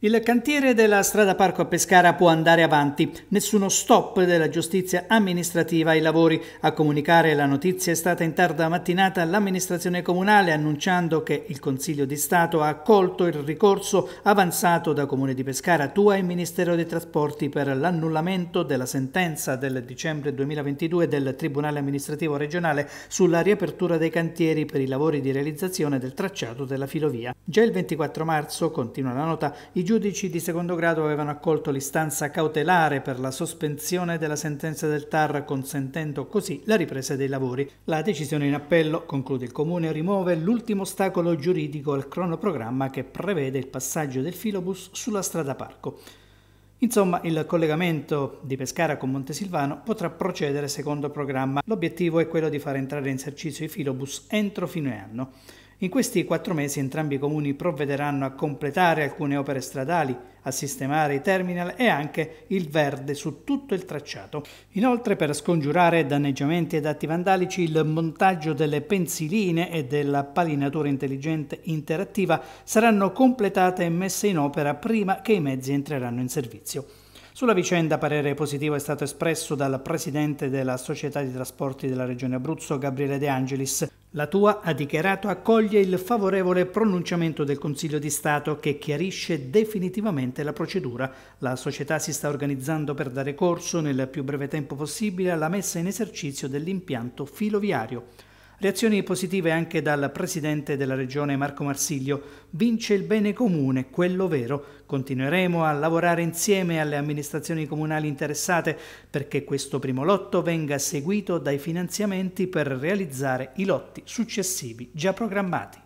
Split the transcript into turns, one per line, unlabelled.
Il cantiere della strada Parco a Pescara può andare avanti, nessuno stop della giustizia amministrativa ai lavori. A comunicare la notizia è stata in tarda mattinata l'amministrazione comunale annunciando che il Consiglio di Stato ha accolto il ricorso avanzato da Comune di Pescara, Tua e Ministero dei Trasporti per l'annullamento della sentenza del dicembre 2022 del Tribunale amministrativo regionale sulla riapertura dei cantieri per i lavori di realizzazione del tracciato della filovia. Già il 24 marzo, continua la nota, i giudici di secondo grado avevano accolto l'istanza cautelare per la sospensione della sentenza del TAR consentendo così la ripresa dei lavori. La decisione in appello, conclude il Comune, rimuove l'ultimo ostacolo giuridico al cronoprogramma che prevede il passaggio del filobus sulla strada parco. Insomma, il collegamento di Pescara con Montesilvano potrà procedere secondo programma. L'obiettivo è quello di far entrare in esercizio i filobus entro fine anno. In questi quattro mesi entrambi i comuni provvederanno a completare alcune opere stradali, a sistemare i terminal e anche il verde su tutto il tracciato. Inoltre per scongiurare danneggiamenti ed atti vandalici il montaggio delle pensiline e della palinatura intelligente interattiva saranno completate e messe in opera prima che i mezzi entreranno in servizio. Sulla vicenda parere positivo è stato espresso dal presidente della Società di Trasporti della Regione Abruzzo, Gabriele De Angelis, la Tua ha dichiarato accoglie il favorevole pronunciamento del Consiglio di Stato che chiarisce definitivamente la procedura. La società si sta organizzando per dare corso nel più breve tempo possibile alla messa in esercizio dell'impianto filoviario. Reazioni positive anche dal presidente della regione Marco Marsiglio. Vince il bene comune, quello vero. Continueremo a lavorare insieme alle amministrazioni comunali interessate perché questo primo lotto venga seguito dai finanziamenti per realizzare i lotti successivi già programmati.